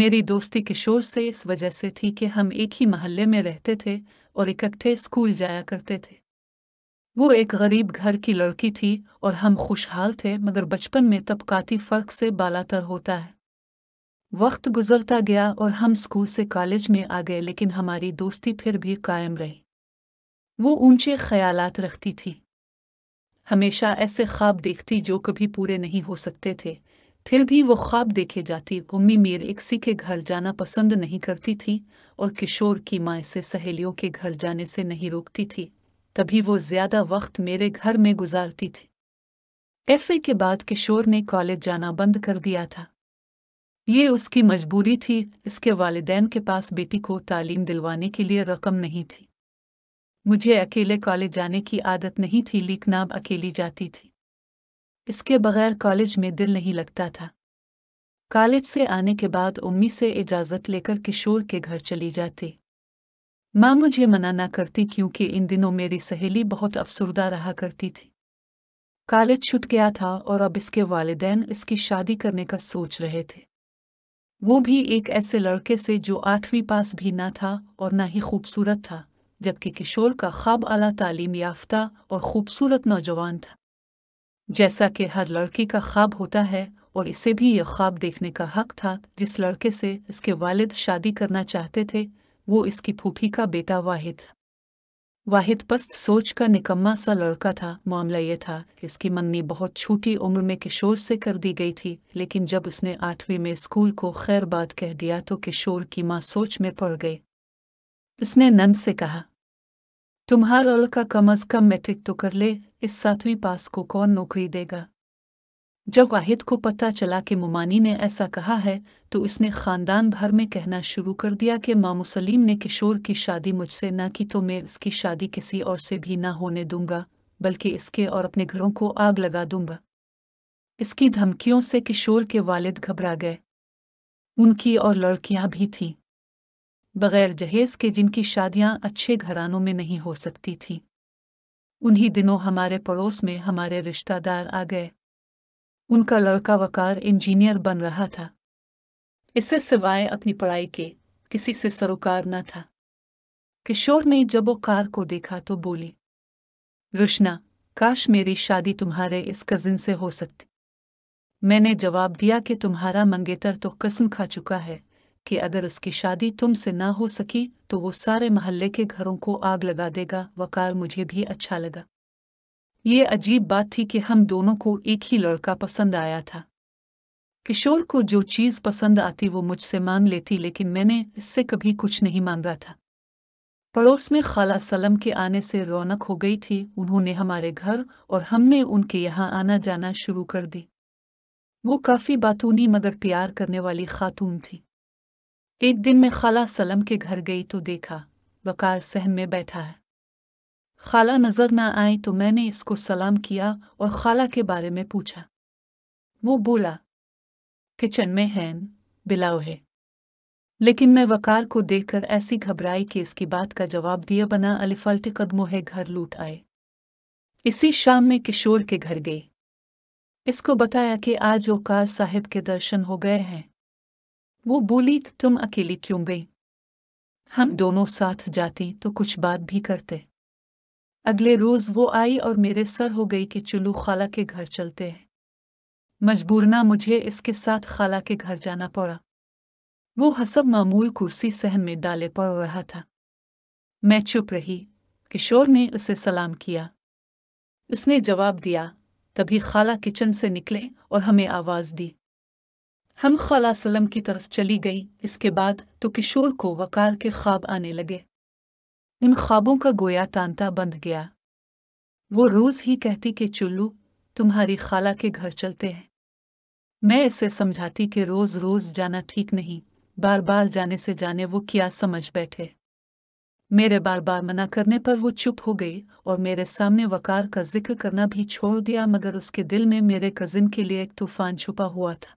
मेरी दोस्ती किशोर से इस वजह से थी कि हम एक ही महल्ले में रहते थे और इकट्ठे स्कूल जाया करते थे वो एक गरीब घर की लड़की थी और हम खुशहाल थे मगर बचपन में तबकाती फ़र्क से बालातर होता है वक्त गुजरता गया और हम स्कूल से कॉलेज में आ गए लेकिन हमारी दोस्ती फिर भी कायम रही वो ऊंचे ख्यालात रखती थी हमेशा ऐसे ख्वाब देखती जो कभी पूरे नहीं हो सकते थे फिर भी वो ख्वाब देखे जाती उम्मी मीर इकसी के घर जाना पसंद नहीं करती थी और किशोर की माँ से सहेलियों के घर जाने से नहीं रोकती थी तभी वो ज़्यादा वक्त मेरे घर में गुजारती थी एफ के बाद किशोर ने कॉलेज जाना बंद कर दिया था ये उसकी मजबूरी थी इसके वालदेन के पास बेटी को तालीम दिलवाने के लिए रकम नहीं थी मुझे अकेले कॉलेज जाने की आदत नहीं थी लेकिन अब अकेली जाती थी इसके बगैर कॉलेज में दिल नहीं लगता था कॉलेज से आने के बाद उम्मी से इजाज़त लेकर किशोर के घर चली जाती माँ मुझे मना ना करती क्योंकि इन दिनों मेरी सहेली बहुत अफसरदा रहा करती थी कॉलेज छुट गया था और अब इसके वालदेन इसकी शादी करने का सोच रहे थे वो भी एक ऐसे लड़के से जो आठवीं पास भी ना था और ना ही खूबसूरत था जबकि किशोर का ख्वाब अला तालीम याफ्ता और खूबसूरत नौजवान था जैसा कि हर लड़की का ख्वाब होता है और इसे भी यह ख्वाब देखने का हक था जिस लड़के से इसके वालिद शादी करना चाहते थे वो इसकी फूफी का बेटा वाहिद वाहिद पस्त सोच का निकम्मा सा लड़का था मामला यह था इसकी मन्नी बहुत छोटी उम्र में किशोर से कर दी गई थी लेकिन जब उसने आठवीं में स्कूल को खैरबाद कह दिया तो किशोर की माँ सोच में पड़ गई उसने नंद से कहा तुम्हारा लड़का कम अज कम मैट्रिक तो कर ले इस सातवीं पास को कौन नौकरी देगा जब वाहिद को पता चला कि मुमानी ने ऐसा कहा है तो उसने ख़ानदान भर में कहना शुरू कर दिया कि मामू सलीम ने किशोर की शादी मुझसे ना की तो मैं इसकी शादी किसी और से भी ना होने दूंगा बल्कि इसके और अपने घरों को आग लगा दूंगा इसकी धमकियों से किशोर के वालिद घबरा गए उनकी और लड़कियां भी थीं बग़ैर जहेज़ के जिनकी शादियां अच्छे घरानों में नहीं हो सकती थीं उन्हीं दिनों हमारे पड़ोस में हमारे रिश्तेदार आ गए उनका लड़का वकार इंजीनियर बन रहा था इससे सिवाय अपनी पढ़ाई के किसी से सरोकार न था किशोर ने जब वो कार को देखा तो बोली रुशना काश मेरी शादी तुम्हारे इस कजिन से हो सकती मैंने जवाब दिया कि तुम्हारा मंगेतर तो कसम खा चुका है कि अगर उसकी शादी तुम से ना हो सकी तो वो सारे मोहल्ले के घरों को आग लगा देगा वकार मुझे भी अच्छा लगा ये अजीब बात थी कि हम दोनों को एक ही लड़का पसंद आया था किशोर को जो चीज़ पसंद आती वो मुझसे मांग लेती लेकिन मैंने इससे कभी कुछ नहीं मांगा था पड़ोस में खाला सलम के आने से रौनक हो गई थी उन्होंने हमारे घर और हमने उनके यहाँ आना जाना शुरू कर दी वो काफ़ी बातूनी मगर प्यार करने वाली खातून थी एक दिन मैं खाला सलम के घर गई तो देखा वकार सहम में बैठा है खाला नज़र न आए तो मैंने इसको सलाम किया और खाला के बारे में पूछा वो बोला किचन में हैन बिलाव है लेकिन मैं वकार को देखकर ऐसी घबराई कि इसकी बात का जवाब दिया बना अलिफल्ट कदमों है घर लूट आए इसी शाम में किशोर के घर गई इसको बताया कि आज वकार साहिब के दर्शन हो गए हैं वो बोली तुम अकेली क्यों गई हम दोनों साथ जाती तो कुछ बात भी करते अगले रोज वो आई और मेरे सर हो गई कि चुलू खाला के घर चलते हैं मजबूरना मुझे इसके साथ खाला के घर जाना पड़ा वो हसब मामूल कुर्सी सहन में डाले पड़ रहा था मैं चुप रही किशोर ने उसे सलाम किया उसने जवाब दिया तभी खाला किचन से निकले और हमें आवाज़ दी हम खलासलम की तरफ चली गई इसके बाद तो किशोर को वकार के ख्वाब आने लगे इन ख्वाबों का गोया तांता बंद गया वो रोज ही कहती कि चुल्लू तुम्हारी खाला के घर चलते हैं मैं इसे समझाती कि रोज रोज जाना ठीक नहीं बार बार जाने से जाने वो क्या समझ बैठे मेरे बार बार मना करने पर वो चुप हो गई और मेरे सामने वकार का जिक्र करना भी छोड़ दिया मगर उसके दिल में मेरे कजिन के लिए एक तूफान छुपा हुआ था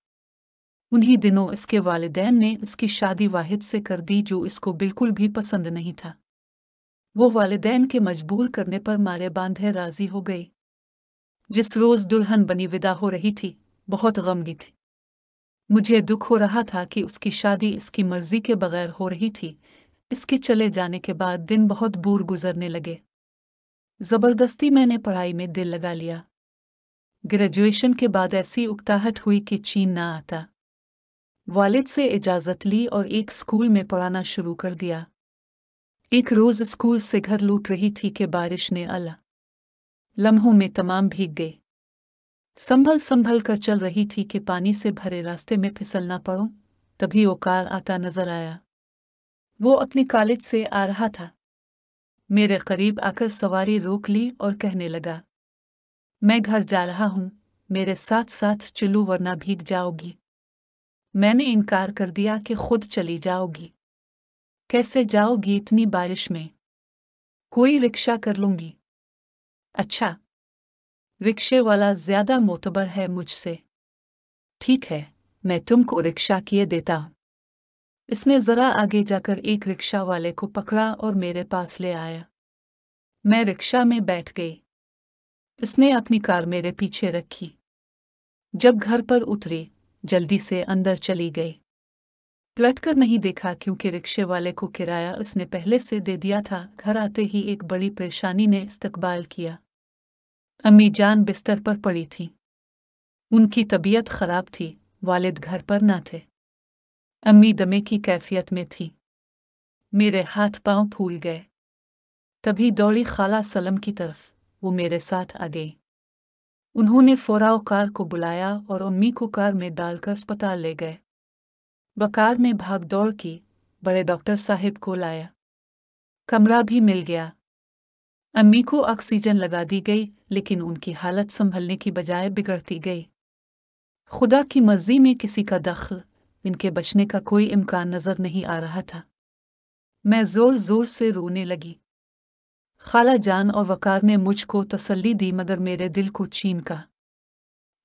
उन्हीं दिनों इसके वालदेन ने इसकी शादी वाहिद से कर दी जो इसको बिल्कुल भी पसंद नहीं था वो वालदेन के मजबूर करने पर मारे बांधे राजी हो गई जिस रोज दुल्हन बनी विदा हो रही थी बहुत गमगी थी मुझे दुख हो रहा था कि उसकी शादी इसकी मर्जी के बगैर हो रही थी इसके चले जाने के बाद दिन बहुत बूर गुजरने लगे जबरदस्ती मैंने पढ़ाई में दिल लगा लिया ग्रेजुएशन के बाद ऐसी उकताहट हुई कि चीन ना आता वालिद से इजाज़त ली और एक स्कूल में पढ़ाना शुरू कर दिया एक रोज़ स्कूल से घर लूट रही थी कि बारिश ने अला लम्हों में तमाम भीग गए संभल संभल कर चल रही थी कि पानी से भरे रास्ते में फिसलना पड़ो तभी वो कार आता नजर आया वो अपने कॉलेज से आ रहा था मेरे करीब आकर सवारी रोक ली और कहने लगा मैं घर जा रहा हूँ मेरे साथ साथ चिल्लू वरना भीग जाओगी मैंने इनकार कर दिया कि खुद चली जाओगी कैसे जाओगी इतनी बारिश में कोई रिक्शा कर लूंगी अच्छा रिक्शे वाला ज्यादा मोतबर है मुझसे ठीक है मैं तुमको रिक्शा किए देता इसने जरा आगे जाकर एक रिक्शा वाले को पकड़ा और मेरे पास ले आया मैं रिक्शा में बैठ गई इसने अपनी कार मेरे पीछे रखी जब घर पर उतरी जल्दी से अंदर चली गई पलटकर नहीं देखा क्योंकि रिक्शे वाले को किराया उसने पहले से दे दिया था घर आते ही एक बड़ी परेशानी ने इस्तकबाल किया अम्मी जान बिस्तर पर पड़ी थी उनकी तबीयत खराब थी वालिद घर पर ना थे अम्मी दमे की कैफियत में थी मेरे हाथ पांव फूल गए तभी दौड़ी खाला सलम की तरफ वो मेरे साथ आ गई उन्होंने फौरा कार को बुलाया और अम्मी को कार में डालकर अस्पताल ले गए वकार ने भाग दौड़ की बड़े डॉक्टर साहब को लाया कमरा भी मिल गया अम्मी को ऑक्सीजन लगा दी गई लेकिन उनकी हालत संभलने की बजाय बिगड़ती गई खुदा की मर्जी में किसी का दखल इनके बचने का कोई इम्कान नज़र नहीं आ रहा था मैं ज़ोर ज़ोर से रोने लगी खाला जान और वकार ने मुझको तसल्ली दी मगर मेरे दिल को चीन का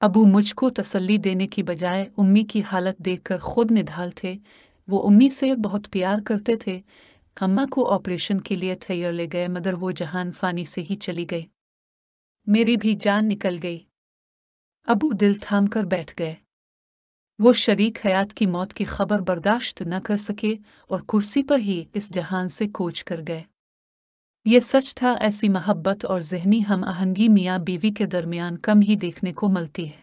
अबू मुझको तसल्ली देने की बजाय उम्मी की हालत देखकर खुद निढाल थे वो उम्मी से बहुत प्यार करते थे अम्मा को ऑपरेशन के लिए थैर ले गए मगर वो जहान फानी से ही चली गई मेरी भी जान निकल गई अबू दिल थाम कर बैठ गए वो शरीक हयात की मौत की खबर बर्दाश्त न कर सके और कुर्सी पर ही इस जहान से कोच कर गए ये सच था ऐसी मोहब्बत और जहनी हम आहंगी मियाँ बीवी के दरमियान कम ही देखने को मिलती है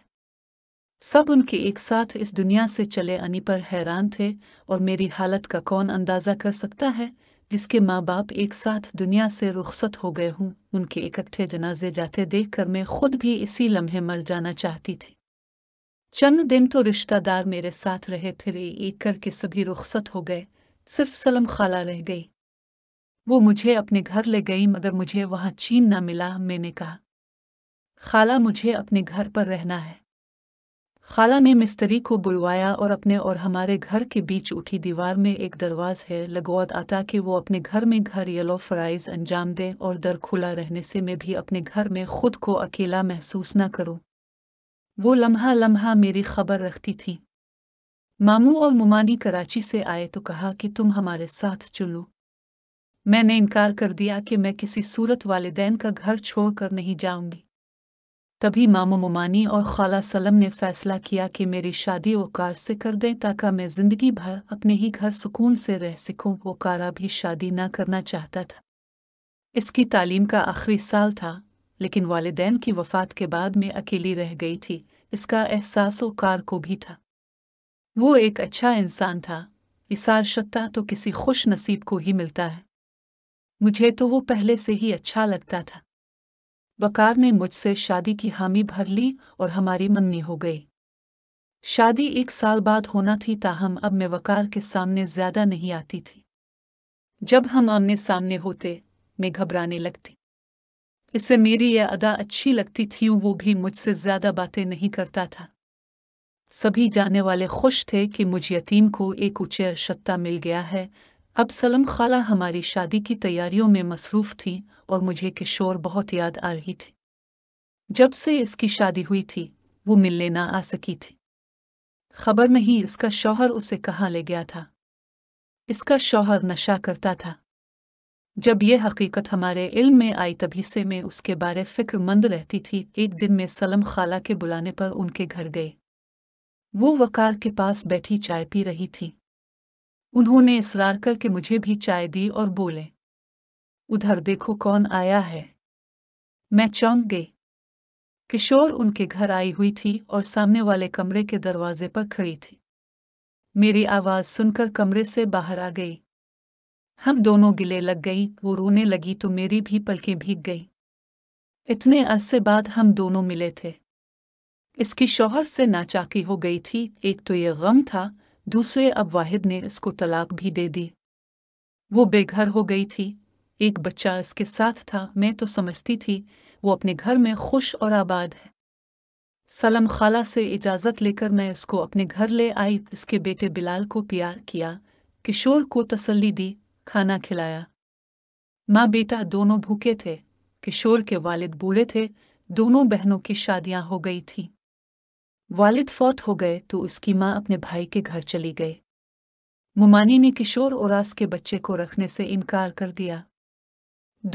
सब उनके एक साथ इस दुनिया से चले आने पर हैरान थे और मेरी हालत का कौन अंदाज़ा कर सकता है जिसके माँ बाप एक साथ दुनिया से रुखसत हो गए हूँ उनके इकट्ठे जनाजे जाते देख कर मैं खुद भी इसी लम्हे मर जाना चाहती थी चंद दिन तो रिश्तेदार मेरे साथ रहे फिर एक करके सभी रुखसत हो गए सिर्फ सलम खाला रह गई वो मुझे अपने घर ले गई मगर मुझे वहां चीन न मिला मैंने कहा खाला मुझे अपने घर पर रहना है खाला ने मिस्त्री को बुलवाया और अपने और हमारे घर के बीच उठी दीवार में एक दरवाज है लगौत आता कि वो अपने घर में घर येलो फ्राइज अंजाम दें और दर खुला रहने से मैं भी अपने घर में खुद को अकेला महसूस न करूं। वो लम्हा लम्हा मेरी खबर रखती थी मामू और मुमानी कराची से आए तो कहा कि तुम हमारे साथ चलो मैंने इनकार कर दिया कि मैं किसी सूरत वालदेन का घर छोड़कर नहीं जाऊंगी तभी मामो ममानी और खाला सलम ने फैसला किया कि मेरी शादी कार से कर दें ताकि मैं ज़िंदगी भर अपने ही घर सुकून से रह सकूं कारा भी शादी न करना चाहता था इसकी तालीम का आखिरी साल था लेकिन वालदेन की वफ़ात के बाद मैं अकेली रह गई थी इसका एहसास कार को भी था वो एक अच्छा इंसान था इसार शत्ता तो किसी खुश नसीब को ही मिलता है मुझे तो वो पहले से ही अच्छा लगता था वकार ने मुझसे शादी की हामी भर ली और हमारी मन्नी हो गई शादी एक साल बाद होना थी ताहम अब मैं वकार के सामने ज्यादा नहीं आती थी जब हम आमने सामने होते मैं घबराने लगती इससे मेरी यह अदा अच्छी लगती थी वो भी मुझसे ज्यादा बातें नहीं करता था सभी जाने वाले खुश थे कि मुझ यतीम को एक उच्च सत्ता मिल गया है अब सलम खाला हमारी शादी की तैयारियों में मसरूफ़ थी और मुझे किशोर बहुत याद आ रही थी जब से इसकी शादी हुई थी वो मिलने ना आ सकी थी खबर नहीं इसका शौहर उसे कहाँ ले गया था इसका शौहर नशा करता था जब यह हकीकत हमारे इल्म में आई तभी से मैं उसके बारे फिक्रमंद रहती थी एक दिन में सलम खाला के बुलाने पर उनके घर गए वो वकार के पास बैठी चाय पी रही थी उन्होंने इसरार करके मुझे भी चाय दी और बोले उधर देखो कौन आया है मैं चौंक गई किशोर उनके घर आई हुई थी और सामने वाले कमरे के दरवाजे पर खड़ी थी मेरी आवाज़ सुनकर कमरे से बाहर आ गई हम दोनों गिले लग गई वो रोने लगी तो मेरी भी पलकें भीग गई इतने अरसे बाद हम दोनों मिले थे इसकी शौहर से नाचाकी हो गई थी एक तो ये गम था दूसरे अब वाहिद ने इसको तलाक भी दे दी वो बेघर हो गई थी एक बच्चा इसके साथ था मैं तो समझती थी वो अपने घर में खुश और आबाद है सलम खाला से इजाज़त लेकर मैं इसको अपने घर ले आई इसके बेटे बिलाल को प्यार किया किशोर को तसल्ली दी खाना खिलाया माँ बेटा दोनों भूखे थे किशोर के वालिद बूढ़े थे दोनों बहनों की शादियाँ हो गई थीं वालिद फौत हो गए तो उसकी माँ अपने भाई के घर चली गई मुमानी ने किशोर और आस के बच्चे को रखने से इनकार कर दिया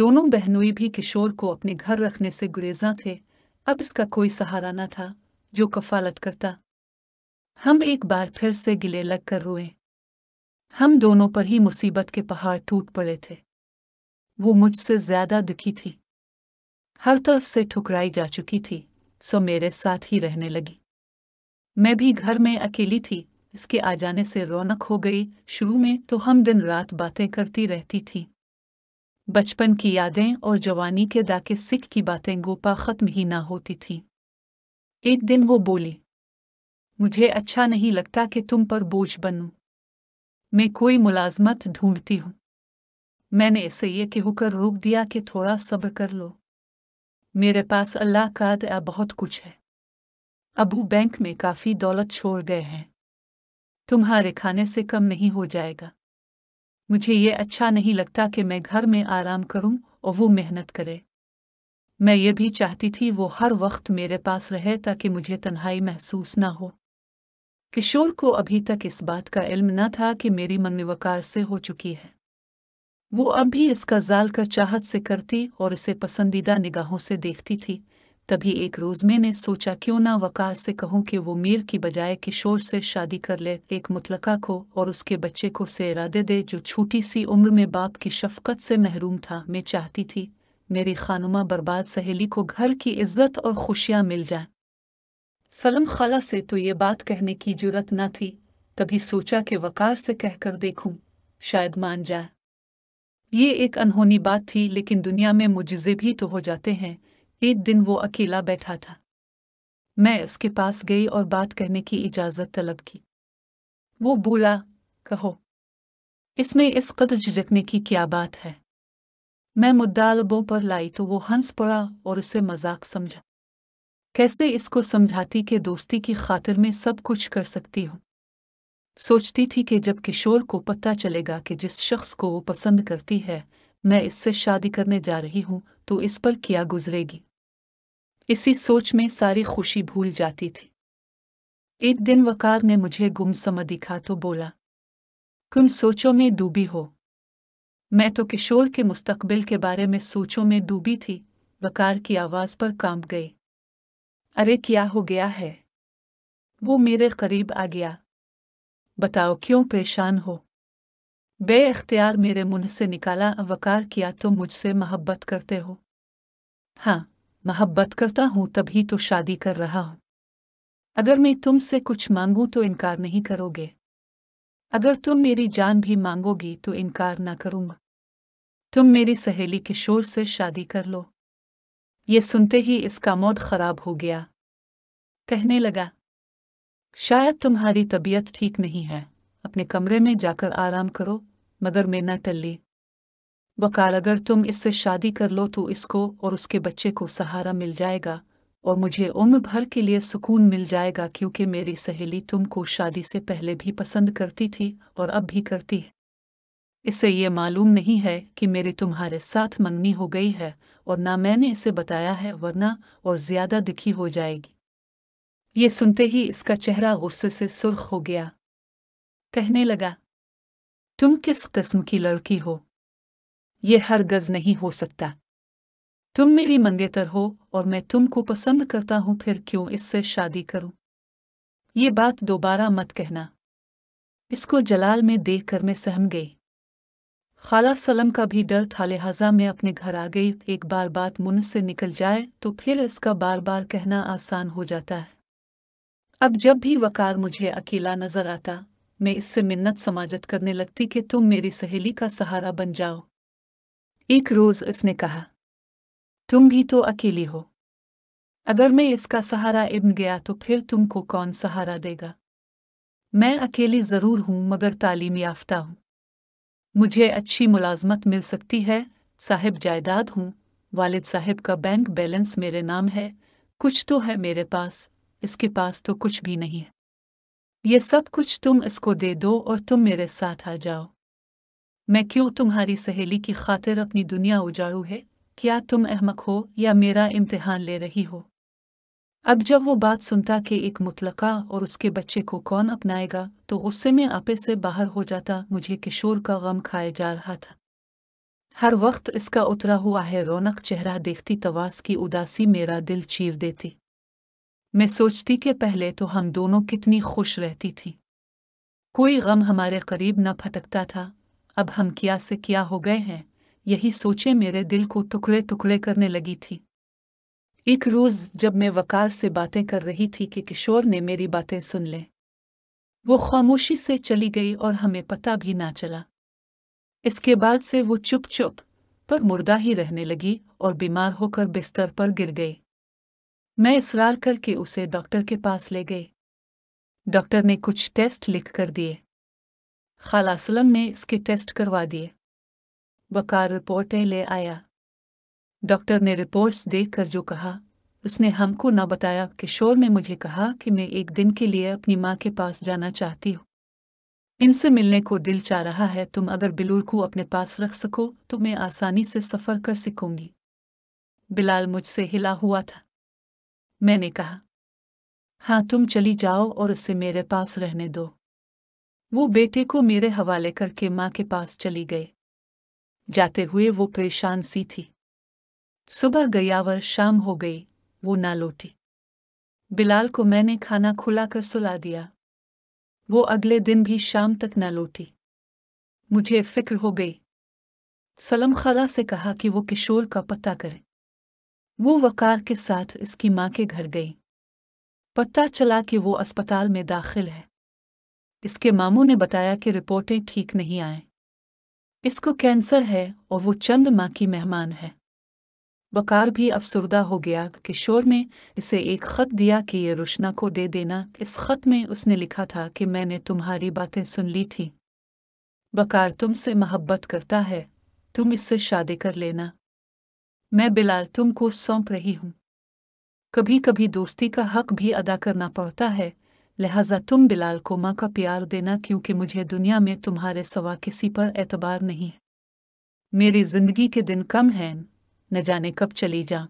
दोनों बहनोई भी किशोर को अपने घर रखने से गुरेजा थे अब इसका कोई सहारा न था जो कफालत करता हम एक बार फिर से गिले लग कर रोए हम दोनों पर ही मुसीबत के पहाड़ टूट पड़े थे वो मुझसे ज्यादा दुखी थी हर तरफ से ठुकराई जा चुकी थी सो मेरे साथ ही रहने लगी मैं भी घर में अकेली थी इसके आ जाने से रौनक हो गई शुरू में तो हम दिन रात बातें करती रहती थी बचपन की यादें और जवानी के दाके सिख की बातें गोपा ख़त्म ही ना होती थी एक दिन वो बोली मुझे अच्छा नहीं लगता कि तुम पर बोझ बनूं। मैं कोई मुलाजमत ढूंढती हूं मैंने इसे ये कि होकर रोक दिया कि थोड़ा सब्र कर लो मेरे पास अल्लाह का बहुत कुछ है अबू बैंक में काफ़ी दौलत छोड़ गए हैं तुम्हारे खाने से कम नहीं हो जाएगा मुझे ये अच्छा नहीं लगता कि मैं घर में आराम करूं और वो मेहनत करे मैं ये भी चाहती थी वो हर वक्त मेरे पास रहे ताकि मुझे तन्हाई महसूस ना हो किशोर को अभी तक इस बात का इल्म न था कि मेरी मनवकार से हो चुकी है वो अब भी इसका जाल कर चाहत से करती और इसे पसंदीदा निगाहों से देखती थी तभी एक रोज मैंने सोचा क्यों ना वक़ार से कहूँ कि वो मीर की बजाय किशोर से शादी कर ले एक मुतलका को और उसके बच्चे को से इरादे दे जो छोटी सी उम्र में बाप की शफकत से महरूम था मैं चाहती थी मेरी खानुमा बर्बाद सहेली को घर की इज्जत और खुशियाँ मिल जाए सलम खला से तो ये बात कहने की जरूरत न थी तभी सोचा कि वकार से कहकर देखूं, शायद मान जाए ये एक अनहोनी बात थी लेकिन दुनिया में मुजज़े भी तो हो जाते हैं एक दिन वो अकेला बैठा था मैं उसके पास गई और बात करने की इजाज़त तलब की वो बोला कहो इसमें इस कदर झिझकने की क्या बात है मैं मुद्दा लबों पर लाई तो वो हंस पड़ा और उसे मजाक समझा कैसे इसको समझाती कि दोस्ती की खातिर में सब कुछ कर सकती हूँ सोचती थी कि जब किशोर को पता चलेगा कि जिस शख्स को वो पसंद करती है मैं इससे शादी करने जा रही हूँ तो इस पर क्या गुजरेगी इसी सोच में सारी खुशी भूल जाती थी एक दिन वकार ने मुझे गुम सम दिखा तो बोला तुम सोचों में डूबी हो मैं तो किशोर के मुस्तकबिल के बारे में सोचों में डूबी थी वकार की आवाज़ पर कांप गई अरे क्या हो गया है वो मेरे करीब आ गया बताओ क्यों परेशान हो बे अख्तियार मेरे मुंह से निकाला वकार किया तो मुझसे मोहब्बत करते हो हाँ मोहब्बत करता हूँ तभी तो शादी कर रहा हूँ अगर मैं तुमसे कुछ मांगूँ तो इनकार नहीं करोगे अगर तुम मेरी जान भी मांगोगी तो इनकार ना करूँगा तुम मेरी सहेली किशोर से शादी कर लो ये सुनते ही इसका मौत खराब हो गया कहने लगा शायद तुम्हारी तबीयत ठीक नहीं है अपने कमरे में जाकर आराम करो मगर मैं न टल्ली बकाल अगर तुम इससे शादी कर लो तो इसको और उसके बच्चे को सहारा मिल जाएगा और मुझे उम्र भर के लिए सुकून मिल जाएगा क्योंकि मेरी सहेली तुमको शादी से पहले भी पसंद करती थी और अब भी करती है इसे ये मालूम नहीं है कि मेरी तुम्हारे साथ मंगनी हो गई है और ना मैंने इसे बताया है वरना और ज्यादा दुखी हो जाएगी ये सुनते ही इसका चेहरा गुस्से से सुर्ख हो गया कहने लगा तुम किस किस्म की लड़की हो ये हरगज नहीं हो सकता तुम मेरी मंगेतर हो और मैं तुमको पसंद करता हूं फिर क्यों इससे शादी करूं ये बात दोबारा मत कहना इसको जलाल में देख कर मैं सहम गई खाला सलम का भी डर था लिहाजा मैं अपने घर आ गई एक बार बात मुन से निकल जाए तो फिर इसका बार बार कहना आसान हो जाता है अब जब भी वकार मुझे अकेला नजर आता मैं इससे मिन्नत समाजत करने लगती कि तुम मेरी सहेली का सहारा बन जाओ एक रोज उसने कहा तुम भी तो अकेली हो अगर मैं इसका सहारा इब्न गया तो फिर तुमको कौन सहारा देगा मैं अकेली ज़रूर हूँ मगर तालीम याफ्ता हूँ मुझे अच्छी मुलाजमत मिल सकती है साहिब जायदाद हूँ वालिद साहिब का बैंक बैलेंस मेरे नाम है कुछ तो है मेरे पास इसके पास तो कुछ भी नहीं है ये सब कुछ तुम इसको दे दो और तुम मेरे साथ आ जाओ मैं क्यों तुम्हारी सहेली की खातिर अपनी दुनिया उजाड़ू है क्या तुम अहमक हो या मेरा इम्तिहान ले रही हो अब जब वो बात सुनता कि एक मुतलका और उसके बच्चे को कौन अपनाएगा तो गुस्से में आपे से बाहर हो जाता मुझे किशोर का गम खाया जा रहा था हर वक्त इसका उतरा हुआ है रौनक चेहरा देखती तवास की उदासी मेरा दिल चीर देती मैं सोचती कि पहले तो हम दोनों कितनी खुश रहती थी कोई गम हमारे करीब न फटकता था अब हम क्या से क्या हो गए हैं यही सोचे मेरे दिल को टुकड़े टुकड़े करने लगी थी एक रोज़ जब मैं वकार से बातें कर रही थी कि किशोर ने मेरी बातें सुन लें वो खामोशी से चली गई और हमें पता भी ना चला इसके बाद से वो चुप चुप पर मुर्दा ही रहने लगी और बीमार होकर बिस्तर पर गिर गई मैं इसरार करके उसे डॉक्टर के पास ले गई डॉक्टर ने कुछ टेस्ट लिख कर दिए खालासलम ने इसके टेस्ट करवा दिए बकार रिपोर्टें ले आया डॉक्टर ने रिपोर्ट्स देखकर जो कहा उसने हमको ना बताया किशोर ने मुझे कहा कि मैं एक दिन के लिए अपनी माँ के पास जाना चाहती हूँ इनसे मिलने को दिल चाह रहा है तुम अगर बिलूर को अपने पास रख सको तो मैं आसानी से सफ़र कर सकूंगी बिलाल मुझसे हिला हुआ था मैंने कहा हाँ तुम चली जाओ और उसे मेरे पास रहने दो वो बेटे को मेरे हवाले करके माँ के पास चली गई जाते हुए वो परेशान सी थी सुबह गया व शाम हो गई वो ना लौटी बिलाल को मैंने खाना खुलाकर सुला दिया वो अगले दिन भी शाम तक न लौटी मुझे फिक्र हो गई सलम खला से कहा कि वो किशोर का पता करे वो वकार के साथ इसकी माँ के घर गई पता चला कि वो अस्पताल में दाखिल है इसके मामू ने बताया कि रिपोर्टें ठीक नहीं आए इसको कैंसर है और वो चंद माँ की मेहमान है बकार भी अफसरदा हो गया किशोर में इसे एक ख़त दिया कि ये रोशना को दे देना इस ख़त में उसने लिखा था कि मैंने तुम्हारी बातें सुन ली थी बकार तुमसे मोहब्बत करता है तुम इससे शादी कर लेना मैं बिलाल तुमको सौंप रही हूं कभी कभी दोस्ती का हक भी अदा करना पड़ता है लिहाजा तुम बिलाल को माँ का प्यार देना क्योंकि मुझे दुनिया में तुम्हारे सवा किसी पर एतबार नहीं मेरी जिंदगी के दिन कम हैं न जाने कब चली जा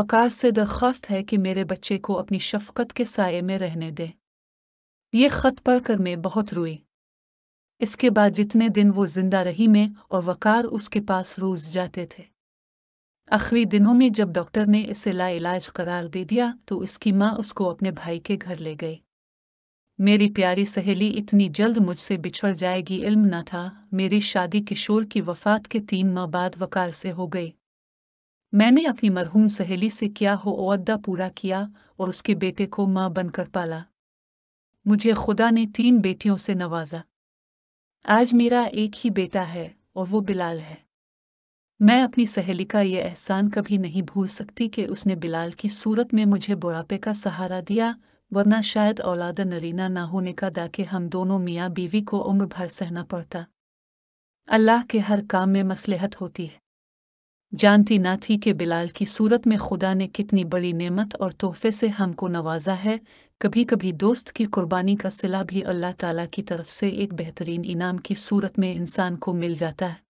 वकार से दरख्वास्त है कि मेरे बच्चे को अपनी शफकत के साय में रहने दे ये ख़त पढ़कर मैं बहुत रोई इसके बाद जितने दिन वो जिंदा रही मैं और वकार उसके पास रोज जाते थे आखिरी दिनों में जब डॉक्टर ने इसे लाइलाज करार दे दिया तो उसकी माँ उसको अपने भाई के घर ले गई मेरी प्यारी सहेली इतनी जल्द मुझसे बिछड़ जाएगी इल्म न था मेरी शादी किशोर की वफात के तीन माह बाद वकार से हो गई मैंने अपनी मरहूम सहेली से क्या हो अहदा पूरा किया और उसके बेटे को माँ बनकर पाला मुझे खुदा ने तीन बेटियों से नवाजा आज मेरा एक ही बेटा है और वो बिलाल है मैं अपनी सहेली का ये एहसान कभी नहीं भूल सकती कि उसने बिलाल की सूरत में मुझे बुढ़ापे का सहारा दिया वरना शायद औलाद नरीना ना होने का दाके हम दोनों मियाँ बीवी को उम्र भर सहना पड़ता अल्लाह के हर काम में मसलहत होती है जानती ना थी कि बिलाल की सूरत में खुदा ने कितनी बड़ी नेमत और तोहफे से हमको नवाजा है कभी कभी दोस्त की कुर्बानी का सिला भी अल्लाह ताला की तरफ से एक बेहतरीन इनाम की सूरत में इंसान को मिल जाता है